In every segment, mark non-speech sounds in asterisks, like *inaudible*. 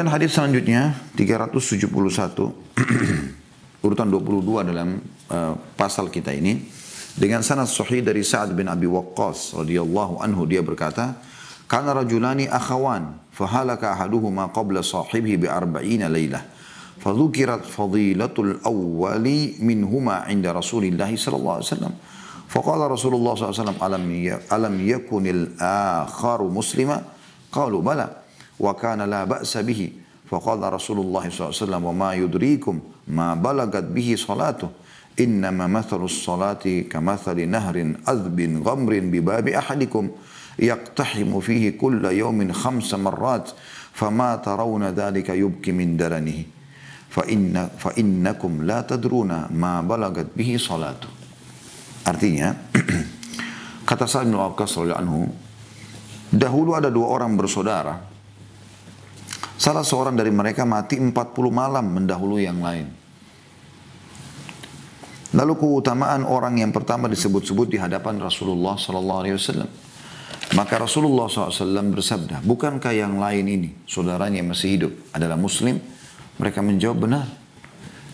Kemudian hadis selanjutnya 371 *clears throat* urutan 22 dalam uh, pasal kita ini dengan sanad sahih dari Sa'ad bin Abi Waqqas radhiyallahu anhu dia berkata karena rajulani akhawan fahalaka ahaduhuma qabla sahibihi bi arba'ina lailah fadhukirat fadilatul awwali minhuma inda Rasulillahi sallallahu alaihi wasallam فقال رسول الله صلى الله عليه وسلم ألم يكن الآخر مسلما قالوا بلى وكان لا بأس به فقال رسول الله صلى الله عليه وسلم وما يدريكم ما بلغت به صلاته إنما مثل الصلاة كمثل نهر أذب غمر بباب أحدكم يقتحم فيه كل يوم خمس مرات فما ترون ذلك يبكي من درنه فإن فإنكم لا تدرون ما بلغت به صلاته artinya *clears throat* kata Sa'ad bin Waqqas anhu dahulu ada dua orang bersaudara Salah seorang dari mereka mati 40 malam mendahului yang lain. Lalu keutamaan orang yang pertama disebut-sebut di hadapan Rasulullah sallallahu alaihi wasallam. Maka Rasulullah SAW bersabda, bukankah yang lain ini, saudaranya yang masih hidup, adalah muslim? Mereka menjawab, benar.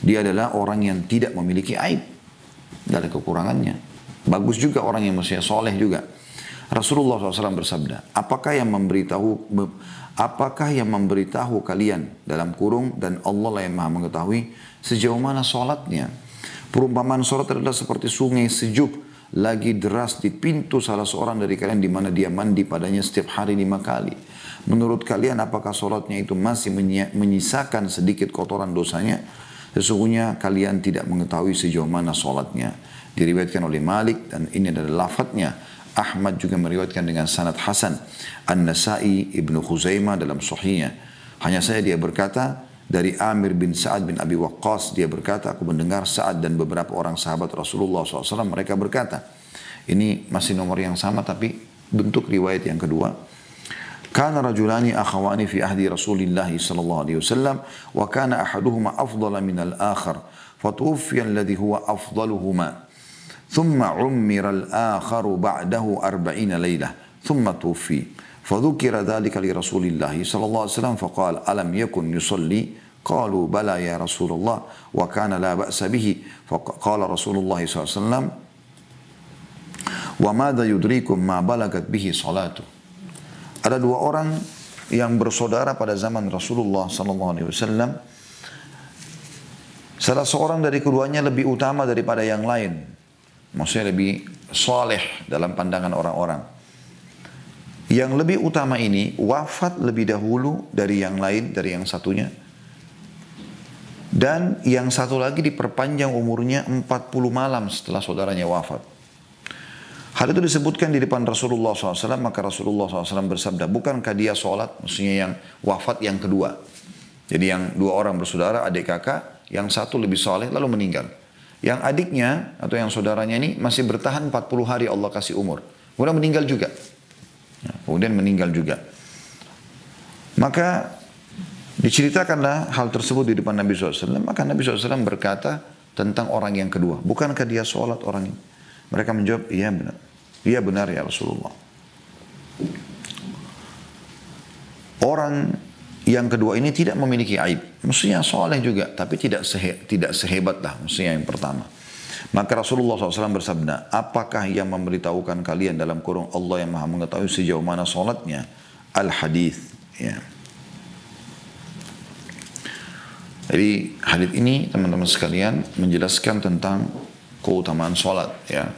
Dia adalah orang yang tidak memiliki aib. dari kekurangannya. Bagus juga orang yang masih soleh juga. Rasulullah SAW bersabda, apakah yang memberitahu apakah yang memberitahu kalian dalam kurung dan Allah lah yang maha mengetahui sejauh mana sholatnya. Perumpamaan sholat adalah seperti sungai sejuk lagi deras di pintu salah seorang dari kalian di mana dia mandi padanya setiap hari lima kali. Menurut kalian apakah sholatnya itu masih menyisakan sedikit kotoran dosanya? Sesungguhnya kalian tidak mengetahui sejauh mana sholatnya. Diriwayatkan oleh Malik dan ini adalah lafadznya Ahmad juga meriwayatkan dengan sanad Hasan. An-Nasai Ibnu Khuzaimah dalam sahihnya. Hanya saya dia berkata dari Amir bin Sa'ad bin Abi Waqqas dia berkata aku mendengar Sa'ad dan beberapa orang sahabat Rasulullah SAW mereka berkata ini masih nomor yang sama tapi bentuk riwayat yang kedua كان رجلان أخوان في عهد رسول الله صلى الله عليه وسلم وكان أحدهما أفضل من الآخر فتوفي الذي هو أفضلهما ثم عمر الآخر بعده أربعين ليلة ثم توفي فذكر ذلك لرسول الله صلى الله عليه وسلم فقال ألم يكن يصلي قالوا بلى يا رسول الله وكان لا بأس به فقال رسول الله صلى الله عليه وسلم وماذا يدريكم ما بلغت به صلاته ada dua orang yang bersaudara pada zaman Rasulullah sallallahu alaihi wasallam salah seorang dari keduanya lebih utama daripada yang lain maksudnya lebih soleh dalam pandangan orang-orang. Yang lebih utama ini wafat lebih dahulu dari yang lain, dari yang satunya. Dan yang satu lagi diperpanjang umurnya 40 malam setelah saudaranya wafat. Hal itu disebutkan di depan Rasulullah SAW, maka Rasulullah SAW bersabda, bukankah dia sholat, maksudnya yang wafat yang kedua. Jadi yang dua orang bersaudara, adik kakak, yang satu lebih soleh lalu meninggal. Yang adiknya atau yang saudaranya ini masih bertahan 40 hari Allah kasih umur. Kemudian meninggal juga. Ya, kemudian meninggal juga. Maka diceritakanlah hal tersebut di depan Nabi SAW. Maka Nabi SAW berkata tentang orang yang kedua. Bukankah dia sholat orang ini? Mereka menjawab, iya benar. Iya benar ya Rasulullah. Orang yang kedua ini tidak memiliki aib. Mestinya soleh juga, tapi tidak sehe, tidak sehebat lah. maksudnya yang pertama. Maka Rasulullah SAW bersabda, apakah yang memberitahukan kalian dalam kurung Allah yang maha mengetahui sejauh mana solatnya? Al-Hadith. Ya. Jadi hadith ini teman-teman sekalian menjelaskan tentang keutamaan solat. Ya.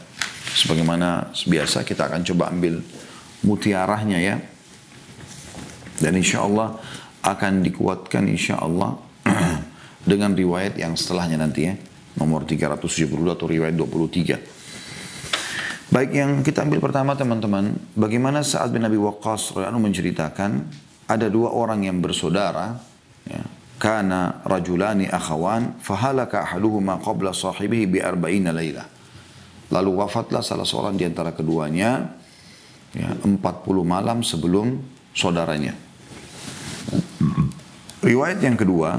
Sebagaimana biasa kita akan coba ambil mutiarahnya ya. Dan insya Allah akan dikuatkan insya Allah *clears throat* dengan riwayat yang setelahnya nanti ya. Nomor 372 atau riwayat 23. Baik yang kita ambil pertama teman-teman. Bagaimana saat bin Nabi Waqqas menceritakan ada dua orang yang bersaudara. Ya, karena rajulani akhawan fahalaka ahaduhuma qabla sahibihi bi arba'ina layla. Lalu wafatlah salah seorang di antara keduanya ya, 40 malam sebelum saudaranya. Riwayat yang kedua,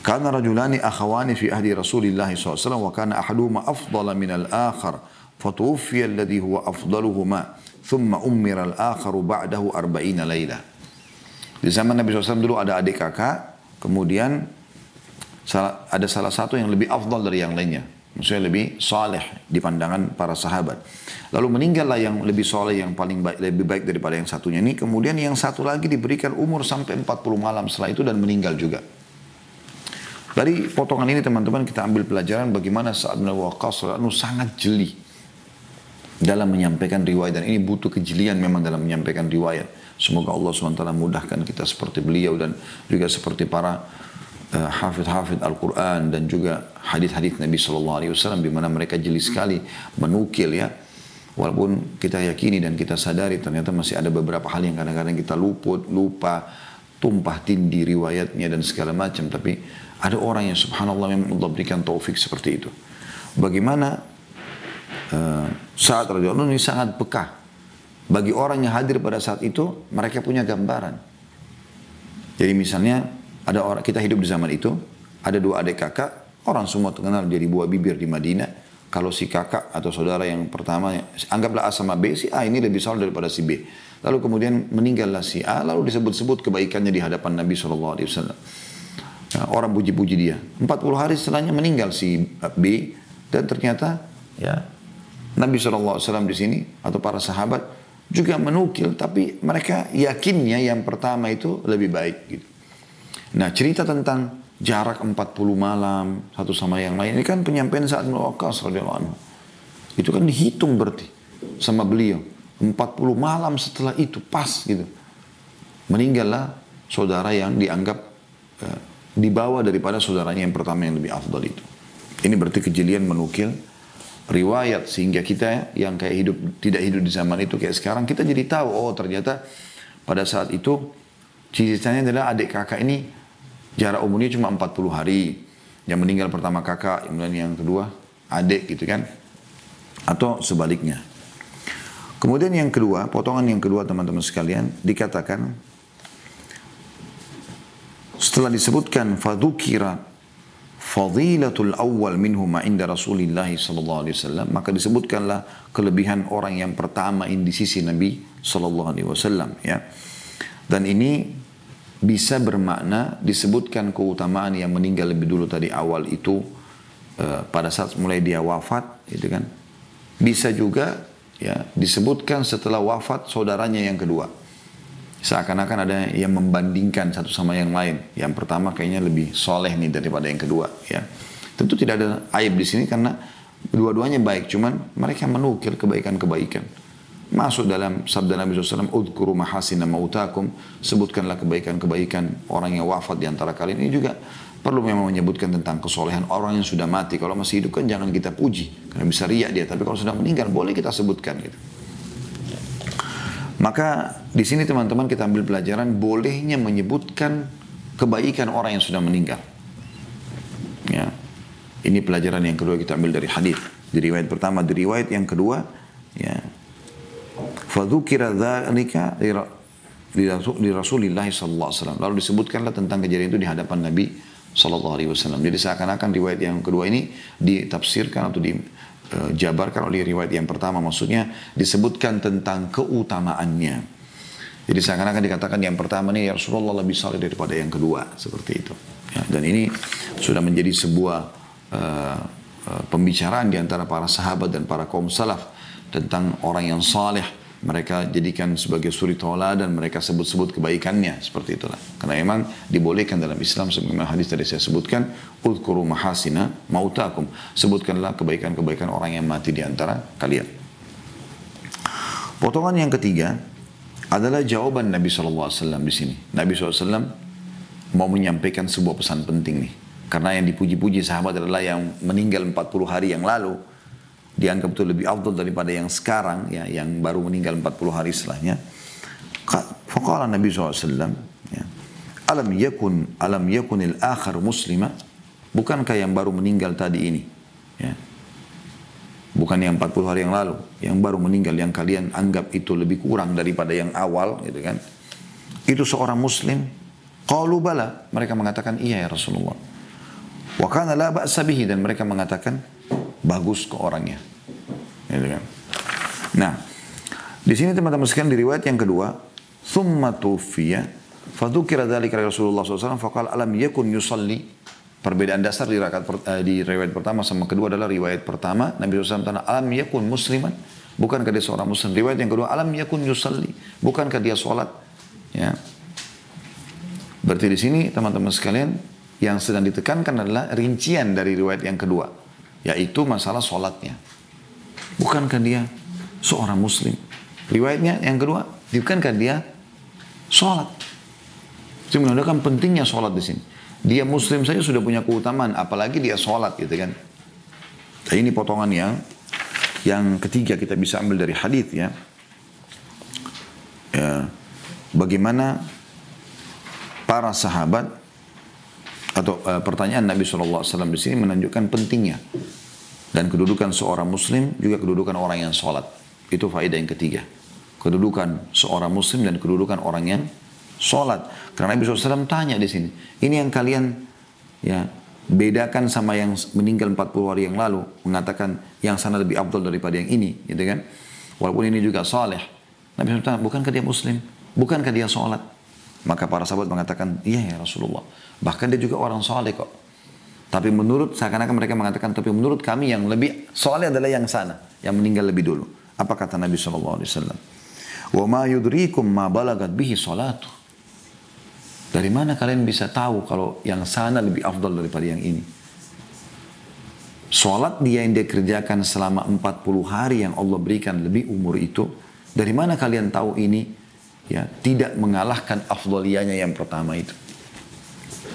karena rajulani akhwani fi ahli Rasulillah SAW wa kana ahaduhuma afdala minal akhar fatuwfiya alladhi huwa afdaluhuma thumma ummira al-akharu ba'dahu arba'ina layla. Di zaman Nabi SAW dulu ada adik kakak, kemudian ada salah satu yang lebih afdal dari yang lainnya. Maksudnya lebih soleh di pandangan para sahabat. Lalu meninggallah yang lebih soleh, yang paling baik, lebih baik daripada yang satunya ini. Kemudian yang satu lagi diberikan umur sampai 40 malam setelah itu dan meninggal juga. Dari potongan ini teman-teman kita ambil pelajaran bagaimana saat bin Waqqas sangat jeli dalam menyampaikan riwayat dan ini butuh kejelian memang dalam menyampaikan riwayat. Semoga Allah SWT mudahkan kita seperti beliau dan juga seperti para Eh, hafid-hafid Al-Quran dan juga hadith-hadith Nabi Shallallahu Alaihi Wasallam di mana mereka jeli sekali menukil ya walaupun kita yakini dan kita sadari ternyata masih ada beberapa hal yang kadang-kadang kita luput lupa tumpah tindih riwayatnya dan segala macam tapi ada orang yang subhanallah memang Allah berikan taufik seperti itu bagaimana uh, saat radhiyallahu ini sangat peka bagi orang yang hadir pada saat itu mereka punya gambaran jadi misalnya ada orang kita hidup di zaman itu, ada dua adik kakak, orang semua terkenal jadi buah bibir di Madinah. Kalau si kakak atau saudara yang pertama, anggaplah A sama B, si A ini lebih soleh daripada si B. Lalu kemudian meninggallah si A, lalu disebut-sebut kebaikannya di hadapan Nabi SAW. Wasallam nah, orang puji-puji dia. 40 hari setelahnya meninggal si uh, B, dan ternyata ya Nabi SAW di sini atau para sahabat juga menukil, tapi mereka yakinnya yang pertama itu lebih baik gitu. Nah cerita tentang jarak 40 malam satu sama yang lain ini kan penyampaian saat Waqas anhu. Itu kan dihitung berarti sama beliau. 40 malam setelah itu pas gitu. Meninggallah saudara yang dianggap e, eh, dibawa daripada saudaranya yang pertama yang lebih afdal itu. Ini berarti kejelian menukil riwayat sehingga kita yang kayak hidup tidak hidup di zaman itu kayak sekarang kita jadi tahu oh ternyata pada saat itu ciri-cirinya adalah adik kakak ini Jarak umurnya cuma 40 hari. Yang meninggal pertama kakak, kemudian yang kedua adik gitu kan. Atau sebaliknya. Kemudian yang kedua, potongan yang kedua teman-teman sekalian dikatakan setelah disebutkan fadukira fadilatul awal minhuma inda Rasulillah sallallahu alaihi wasallam maka disebutkanlah kelebihan orang yang pertama ini di sisi Nabi sallallahu alaihi wasallam ya. Dan ini bisa bermakna disebutkan keutamaan yang meninggal lebih dulu tadi awal itu e, pada saat mulai dia wafat gitu kan bisa juga ya disebutkan setelah wafat saudaranya yang kedua seakan-akan ada yang membandingkan satu sama yang lain yang pertama kayaknya lebih soleh nih daripada yang kedua ya tentu tidak ada aib di sini karena dua-duanya baik cuman mereka menukil kebaikan-kebaikan Masuk dalam sabda Nabi SAW, Udhkuru mahasina mautakum, sebutkanlah kebaikan-kebaikan orang yang wafat di antara kalian. Ini juga perlu memang menyebutkan tentang kesolehan orang yang sudah mati. Kalau masih hidup kan jangan kita puji, karena bisa riak dia. Tapi kalau sudah meninggal, boleh kita sebutkan gitu. Maka di sini teman-teman kita ambil pelajaran bolehnya menyebutkan kebaikan orang yang sudah meninggal. Ya. Ini pelajaran yang kedua kita ambil dari hadis. Di pertama, di yang kedua, ya, Fadzukira dzalika di Rasulullah sallallahu Lalu disebutkanlah tentang kejadian itu di hadapan Nabi sallallahu alaihi wasallam. Jadi seakan-akan riwayat yang kedua ini ditafsirkan atau dijabarkan oleh riwayat yang pertama maksudnya disebutkan tentang keutamaannya. Jadi seakan-akan dikatakan yang pertama ini ya Rasulullah lebih salih daripada yang kedua seperti itu. Ya, dan ini sudah menjadi sebuah uh, uh, pembicaraan di antara para sahabat dan para kaum salaf tentang orang yang saleh mereka jadikan sebagai suri tola dan mereka sebut-sebut kebaikannya seperti itulah karena memang dibolehkan dalam Islam sebagaimana hadis tadi saya sebutkan ulkuru mahasina mautakum sebutkanlah kebaikan-kebaikan orang yang mati di antara kalian potongan yang ketiga adalah jawaban Nabi SAW di sini Nabi SAW mau menyampaikan sebuah pesan penting nih karena yang dipuji-puji sahabat adalah yang meninggal 40 hari yang lalu dianggap itu lebih afdol daripada yang sekarang ya yang baru meninggal 40 hari setelahnya faqala Nabi SAW ya, alam yakun alam al akhar muslima bukankah yang baru meninggal tadi ini ya bukan yang 40 hari yang lalu yang baru meninggal yang kalian anggap itu lebih kurang daripada yang awal gitu kan itu seorang muslim qalu bala mereka mengatakan iya ya Rasulullah wa kana la ba'sa bihi dan mereka mengatakan bagus ke orangnya. Gitu kan? Nah, di sini teman-teman sekalian di riwayat yang kedua, summa tufiya fadzukira dzalika Rasulullah SAW faqala alam yakun yusalli. Perbedaan dasar di, rakat, eh, di riwayat pertama sama kedua adalah riwayat pertama Nabi SAW tanya alam yakun musliman bukankah dia seorang muslim riwayat yang kedua alam yakun yusalli bukankah dia sholat ya berarti di sini teman-teman sekalian yang sedang ditekankan adalah rincian dari riwayat yang kedua yaitu masalah sholatnya. Bukankah dia seorang muslim? Riwayatnya yang kedua, bukankah dia sholat? Dia menandakan pentingnya sholat di sini. Dia muslim saja sudah punya keutamaan, apalagi dia sholat gitu kan. Nah, ini potongan yang yang ketiga kita bisa ambil dari hadis ya. ya. Bagaimana para sahabat atau uh, pertanyaan Nabi SAW di sini menunjukkan pentingnya dan kedudukan seorang muslim juga kedudukan orang yang sholat itu faedah yang ketiga kedudukan seorang muslim dan kedudukan orang yang sholat karena Nabi SAW tanya di sini ini yang kalian ya bedakan sama yang meninggal 40 hari yang lalu mengatakan yang sana lebih abdul daripada yang ini gitu kan walaupun ini juga saleh Nabi SAW tanya bukankah dia muslim bukankah dia sholat maka para sahabat mengatakan iya ya Rasulullah Bahkan dia juga orang soleh kok. Tapi menurut, seakan-akan mereka mengatakan, tapi menurut kami yang lebih soleh adalah yang sana. Yang meninggal lebih dulu. Apa kata Nabi SAW? ma yudrikum ma balagat bihi salatu dari mana kalian bisa tahu kalau yang sana lebih afdal daripada yang ini? Sholat dia yang dia kerjakan selama 40 hari yang Allah berikan lebih umur itu. Dari mana kalian tahu ini? Ya, tidak mengalahkan afdaliyahnya yang pertama itu.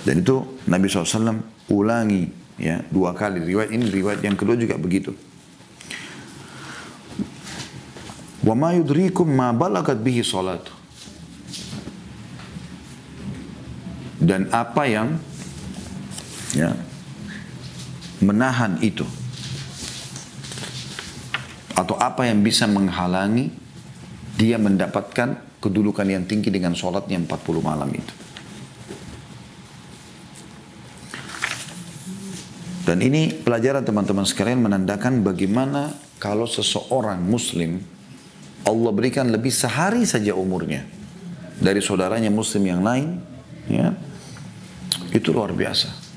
Dan itu Nabi SAW ulangi ya dua kali. Riwayat ini riwayat yang kedua juga begitu. Wa ma yudrikum ma balagat bihi salatu. Dan apa yang ya, menahan itu atau apa yang bisa menghalangi dia mendapatkan kedudukan yang tinggi dengan sholatnya 40 malam itu. Dan ini pelajaran teman-teman sekalian menandakan bagaimana kalau seseorang muslim Allah berikan lebih sehari saja umurnya dari saudaranya muslim yang lain ya itu luar biasa.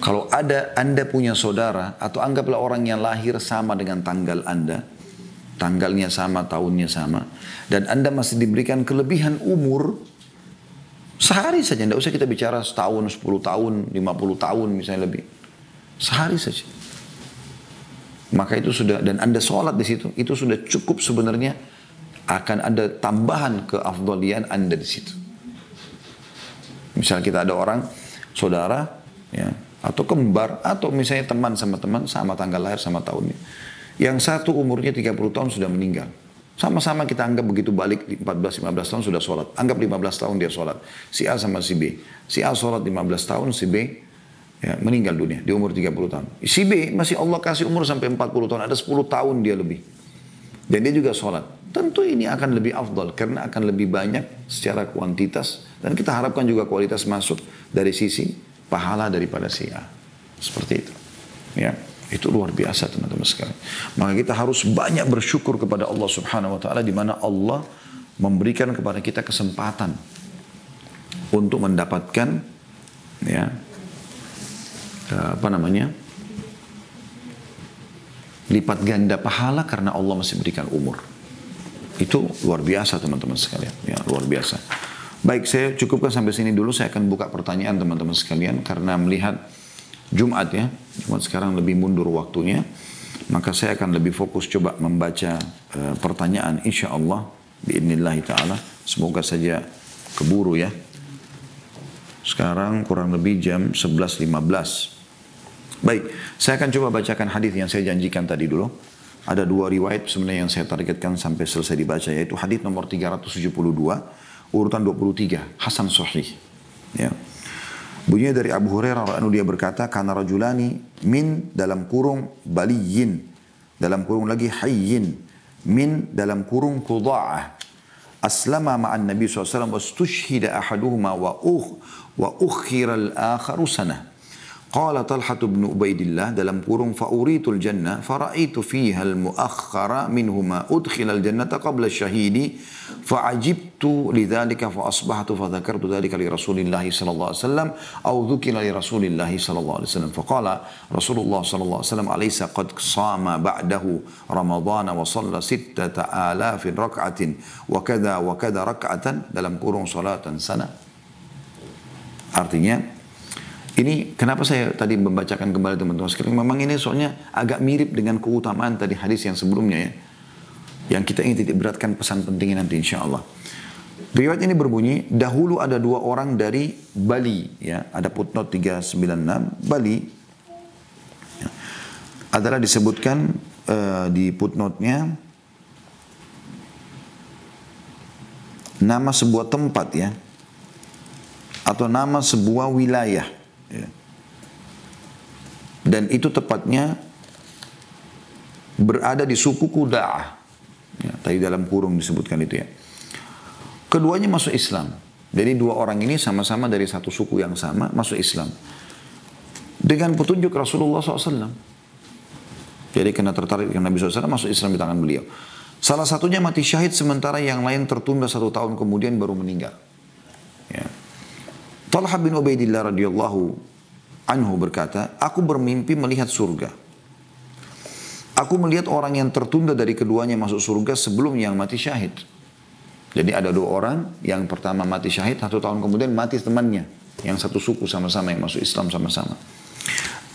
Kalau ada Anda punya saudara atau anggaplah orang yang lahir sama dengan tanggal Anda, tanggalnya sama, tahunnya sama, dan Anda masih diberikan kelebihan umur sehari saja, tidak usah kita bicara setahun, sepuluh tahun, lima puluh tahun misalnya lebih. Sehari saja. Maka itu sudah dan Anda sholat di situ, itu sudah cukup sebenarnya akan ada tambahan ke keafdolian Anda di situ. Misal kita ada orang saudara ya atau kembar atau misalnya teman sama teman sama tanggal lahir sama tahunnya. Yang satu umurnya 30 tahun sudah meninggal. Sama-sama kita anggap begitu balik 14-15 tahun sudah sholat. Anggap 15 tahun dia sholat. Si A sama si B. Si A sholat 15 tahun, si B ya, meninggal dunia di umur 30 tahun. Si B masih Allah kasih umur sampai 40 tahun, ada 10 tahun dia lebih. Dan dia juga sholat. Tentu ini akan lebih afdal karena akan lebih banyak secara kuantitas dan kita harapkan juga kualitas masuk dari sisi pahala daripada si A. Seperti itu. Ya. Itu luar biasa teman-teman sekalian. Maka kita harus banyak bersyukur kepada Allah Subhanahu wa taala di mana Allah memberikan kepada kita kesempatan untuk mendapatkan ya Eh, apa namanya lipat ganda pahala karena Allah masih berikan umur. Itu luar biasa teman-teman sekalian. Ya, luar biasa. Baik, saya cukupkan sampai sini dulu. Saya akan buka pertanyaan teman-teman sekalian karena melihat Jumat ya. Jumat sekarang lebih mundur waktunya. Maka saya akan lebih fokus coba membaca uh, pertanyaan insya Allah. Bi'idnillahi ta'ala. Semoga saja keburu ya. Sekarang kurang lebih jam 11.15. Baik, saya akan coba bacakan hadis yang saya janjikan tadi dulu. Ada dua riwayat sebenarnya yang saya targetkan sampai selesai dibaca yaitu hadis nomor 372 urutan 23 Hasan Sahih. Ya. Bunyinya dari Abu Hurairah anu dia berkata karena rajulani min dalam kurung baliyin dalam kurung lagi hayyin min dalam kurung quda'ah aslama ma'an nabi SAW wastushhida ahaduhuma wa uh wa ukhira al-akharu sanah قال طلحة بن أبيد الله دلم كورون فأريت الجنة فرأيت فيها المؤخرة منهما أدخل الجنة قبل الشهيد فعجبت لذلك فأصبحت فذكرت ذلك لرسول الله صلى الله عليه وسلم أو ذكر لرسول الله صلى الله عليه وسلم فقال رسول الله صلى الله عليه وسلم أليس قد صام بعده رمضان وصلى ستة آلاف ركعة وكذا وكذا ركعة دلم كورون صلاة سنة artinya Ini kenapa saya tadi membacakan kembali teman-teman sekalian. Memang ini soalnya agak mirip dengan keutamaan tadi hadis yang sebelumnya ya. Yang kita ingin titik beratkan pesan pentingnya nanti insya Allah. Riwayat ini berbunyi, dahulu ada dua orang dari Bali. ya Ada putnot 396, Bali. Ya, adalah disebutkan uh, di putnotnya nama sebuah tempat ya atau nama sebuah wilayah dan itu tepatnya berada di suku Kuda'ah. Ya, tadi dalam kurung disebutkan itu ya. Keduanya masuk Islam. Jadi dua orang ini sama-sama dari satu suku yang sama masuk Islam. Dengan petunjuk Rasulullah SAW. Jadi kena tertarik dengan Nabi SAW masuk Islam di tangan beliau. Salah satunya mati syahid sementara yang lain tertunda satu tahun kemudian baru meninggal. Ya. Talha bin Ubaidillah radhiyallahu anhu berkata, aku bermimpi melihat surga. Aku melihat orang yang tertunda dari keduanya masuk surga sebelum yang mati syahid. Jadi ada dua orang, yang pertama mati syahid, satu tahun kemudian mati temannya. Yang satu suku sama-sama, yang masuk Islam sama-sama.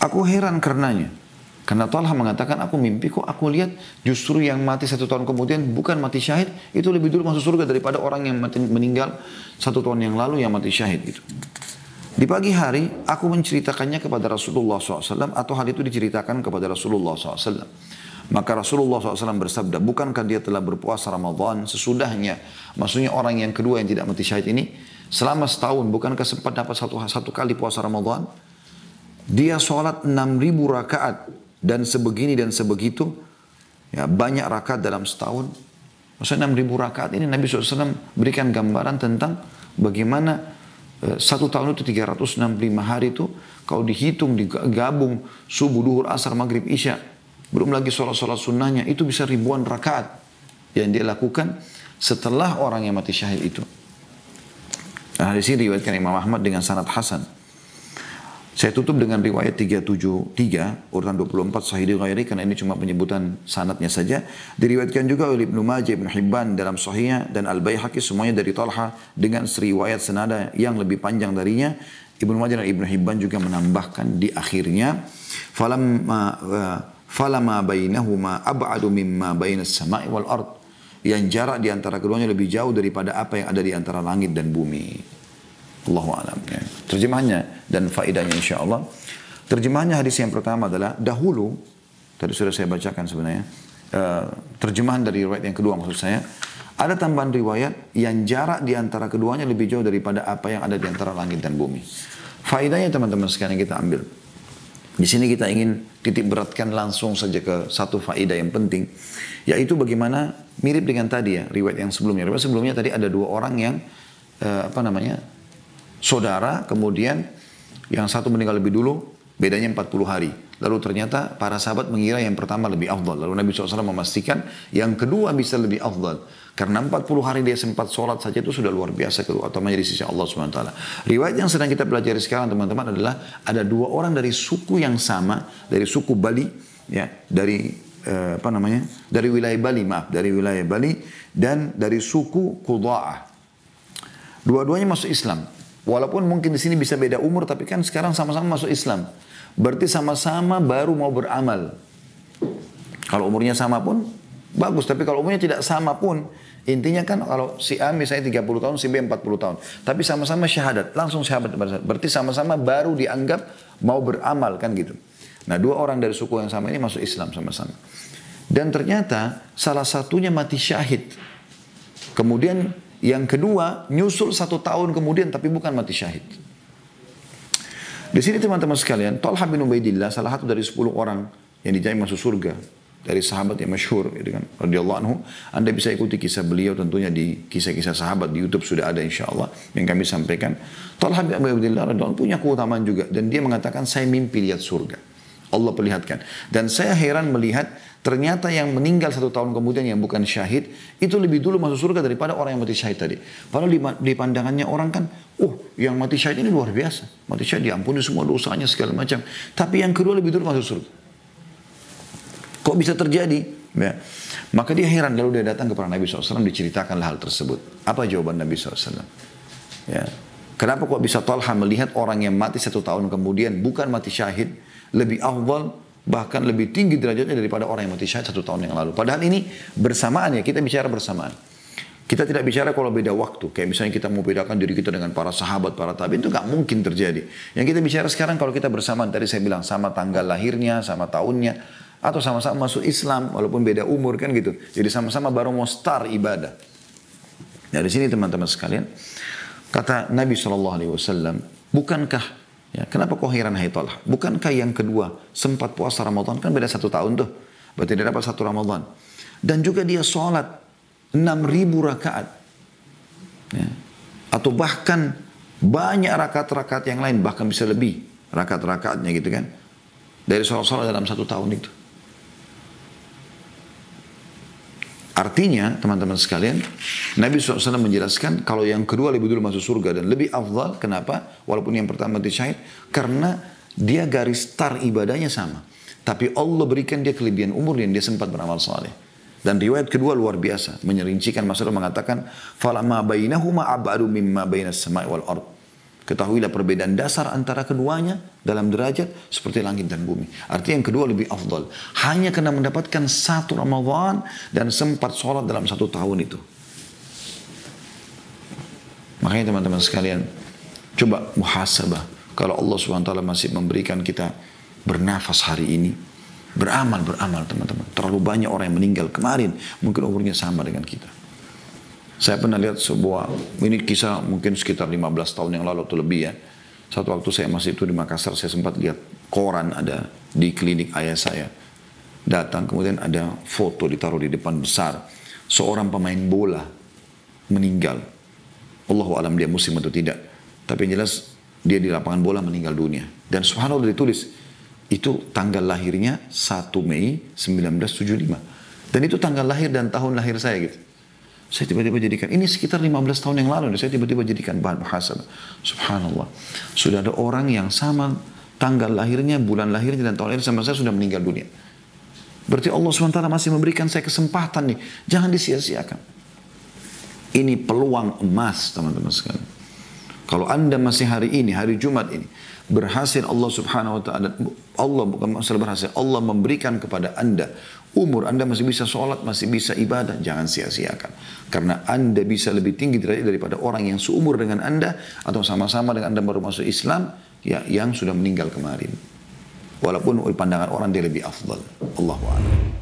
Aku heran karenanya. Karena Talha mengatakan, aku mimpi kok aku lihat justru yang mati satu tahun kemudian bukan mati syahid, itu lebih dulu masuk surga daripada orang yang mati, meninggal satu tahun yang lalu yang mati syahid. Gitu. Di pagi hari, aku menceritakannya kepada Rasulullah SAW atau hal itu diceritakan kepada Rasulullah SAW. Maka Rasulullah SAW bersabda, bukankah dia telah berpuasa Ramadan sesudahnya? Maksudnya orang yang kedua yang tidak mati syahid ini, selama setahun, bukankah sempat dapat satu, satu kali puasa Ramadan? Dia sholat enam ribu rakaat dan sebegini dan sebegitu, ya banyak rakaat dalam setahun. Maksudnya ribu rakaat ini Nabi SAW berikan gambaran tentang bagaimana Eh, satu tahun itu 365 hari itu kau dihitung digabung subuh duhur asar maghrib isya belum lagi sholat sholat sunnahnya itu bisa ribuan rakaat yang dia lakukan setelah orang yang mati syahid itu. Nah, di sini riwayatkan Imam Ahmad dengan sanad Hasan. Saya tutup dengan riwayat 373 urutan 24 sahih ghairi karena ini cuma penyebutan sanatnya saja. Diriwayatkan juga oleh Ibnu Majah, Ibnu Hibban dalam sahihnya dan Al Baihaqi semuanya dari Talha dengan riwayat senada yang lebih panjang darinya. Ibnu Majah dan Ibnu Hibban juga menambahkan di akhirnya falamma uh, eh, falama bainahuma ab'adu mimma bainas sama'i wal ard yang jarak di antara keduanya lebih jauh daripada apa yang ada di antara langit dan bumi. Allah alam. Ya. Terjemahannya dan faedahnya insya Allah. Terjemahnya hadis yang pertama adalah dahulu tadi sudah saya bacakan sebenarnya uh, terjemahan dari riwayat yang kedua maksud saya ada tambahan riwayat yang jarak di antara keduanya lebih jauh daripada apa yang ada di antara langit dan bumi. Faedahnya teman-teman sekarang kita ambil. Di sini kita ingin titik beratkan langsung saja ke satu faedah yang penting, yaitu bagaimana mirip dengan tadi ya riwayat yang sebelumnya. Riwayat sebelumnya tadi ada dua orang yang uh, apa namanya saudara, kemudian yang satu meninggal lebih dulu, bedanya 40 hari. Lalu ternyata para sahabat mengira yang pertama lebih afdal. Lalu Nabi SAW memastikan yang kedua bisa lebih afdal. Karena 40 hari dia sempat sholat saja itu sudah luar biasa atau di sisi Allah SWT. Riwayat yang sedang kita pelajari sekarang teman-teman adalah ada dua orang dari suku yang sama, dari suku Bali, ya dari eh, apa namanya, dari wilayah Bali maaf, dari wilayah Bali dan dari suku Quda'ah. Dua-duanya masuk Islam. Walaupun mungkin di sini bisa beda umur, tapi kan sekarang sama-sama masuk Islam. Berarti sama-sama baru mau beramal. Kalau umurnya sama pun, bagus. Tapi kalau umurnya tidak sama pun, intinya kan kalau si A misalnya 30 tahun, si B 40 tahun. Tapi sama-sama syahadat, langsung syahadat. Berarti sama-sama baru dianggap mau beramal, kan gitu. Nah dua orang dari suku yang sama ini masuk Islam sama-sama. Dan ternyata salah satunya mati syahid. Kemudian yang kedua, nyusul satu tahun kemudian tapi bukan mati syahid. Di sini teman-teman sekalian, Talha bin Ubaidillah salah satu dari sepuluh orang yang dijamin masuk surga dari sahabat yang masyhur gitu kan radhiyallahu anhu Anda bisa ikuti kisah beliau tentunya di kisah-kisah sahabat di YouTube sudah ada insya Allah yang kami sampaikan Talha bin Ubaidillah radhiyallahu punya keutamaan juga dan dia mengatakan saya mimpi lihat surga Allah perlihatkan. Dan saya heran melihat ternyata yang meninggal satu tahun kemudian yang bukan syahid itu lebih dulu masuk surga daripada orang yang mati syahid tadi. Padahal di, pandangannya orang kan, oh yang mati syahid ini luar biasa. Mati syahid diampuni semua dosanya segala macam. Tapi yang kedua lebih dulu masuk surga. Kok bisa terjadi? Ya. Maka dia heran lalu dia datang kepada Nabi SAW diceritakanlah hal tersebut. Apa jawaban Nabi SAW? Ya. Kenapa kok bisa Talha melihat orang yang mati satu tahun kemudian bukan mati syahid lebih awal bahkan lebih tinggi derajatnya daripada orang yang mati syahid satu tahun yang lalu. Padahal ini bersamaan ya, kita bicara bersamaan. Kita tidak bicara kalau beda waktu. Kayak misalnya kita mau bedakan diri kita dengan para sahabat, para tabi itu nggak mungkin terjadi. Yang kita bicara sekarang kalau kita bersamaan tadi saya bilang sama tanggal lahirnya, sama tahunnya, atau sama-sama masuk Islam walaupun beda umur kan gitu. Jadi sama-sama baru mau start ibadah. Nah di sini teman-teman sekalian, kata Nabi saw. bukankah Ya, kenapa kau heran hai tolah? Bukankah yang kedua sempat puasa Ramadan? Kan beda satu tahun tuh. Berarti dia dapat satu Ramadan. Dan juga dia sholat 6.000 rakaat. Ya. Atau bahkan banyak rakaat-rakaat yang lain. Bahkan bisa lebih rakaat-rakaatnya gitu kan. Dari sholat-sholat dalam satu tahun itu. Artinya, teman-teman sekalian, Nabi SAW menjelaskan kalau yang kedua lebih dulu masuk surga dan lebih afdal. Kenapa? Walaupun yang pertama disyahid. Karena dia garis star ibadahnya sama. Tapi Allah berikan dia kelebihan umur dan dia sempat beramal saleh. Dan riwayat kedua luar biasa. Menyerincikan masalah mengatakan, فَلَمَا بَيْنَهُمَا mimma مِمَّا بَيْنَ السَّمَاءِ وَالْأَرْضِ Ketahuilah perbedaan dasar antara keduanya dalam derajat seperti langit dan bumi. Artinya yang kedua lebih afdol. Hanya kena mendapatkan satu Ramadhan dan sempat sholat dalam satu tahun itu. Makanya teman-teman sekalian, coba muhasabah. Kalau Allah SWT masih memberikan kita bernafas hari ini, beramal, beramal teman-teman. Terlalu banyak orang yang meninggal kemarin, mungkin umurnya sama dengan kita. Saya pernah lihat sebuah, ini kisah mungkin sekitar 15 tahun yang lalu atau lebih ya. Satu waktu saya masih itu di Makassar, saya sempat lihat koran ada di klinik ayah saya. Datang kemudian ada foto ditaruh di depan besar. Seorang pemain bola meninggal. Allah alam dia musim atau tidak. Tapi yang jelas dia di lapangan bola meninggal dunia. Dan subhanallah ditulis, itu tanggal lahirnya 1 Mei 1975. Dan itu tanggal lahir dan tahun lahir saya gitu. Saya tiba-tiba jadikan, ini sekitar 15 tahun yang lalu, saya tiba-tiba jadikan bahan bahasa. Subhanallah. Sudah ada orang yang sama tanggal lahirnya, bulan lahirnya, dan tahun lahirnya sama saya sudah meninggal dunia. Berarti Allah SWT masih memberikan saya kesempatan nih. Jangan disia-siakan. Ini peluang emas teman-teman sekalian. Kalau anda masih hari ini, hari Jumat ini, berhasil Allah subhanahu wa ta'ala, Allah bukan masalah berhasil, Allah memberikan kepada anda umur, anda masih bisa sholat, masih bisa ibadah, jangan sia-siakan. Karena anda bisa lebih tinggi daripada orang yang seumur dengan anda, atau sama-sama dengan anda baru masuk Islam, ya, yang sudah meninggal kemarin. Walaupun pandangan orang dia lebih afdal. Allahu a'lam.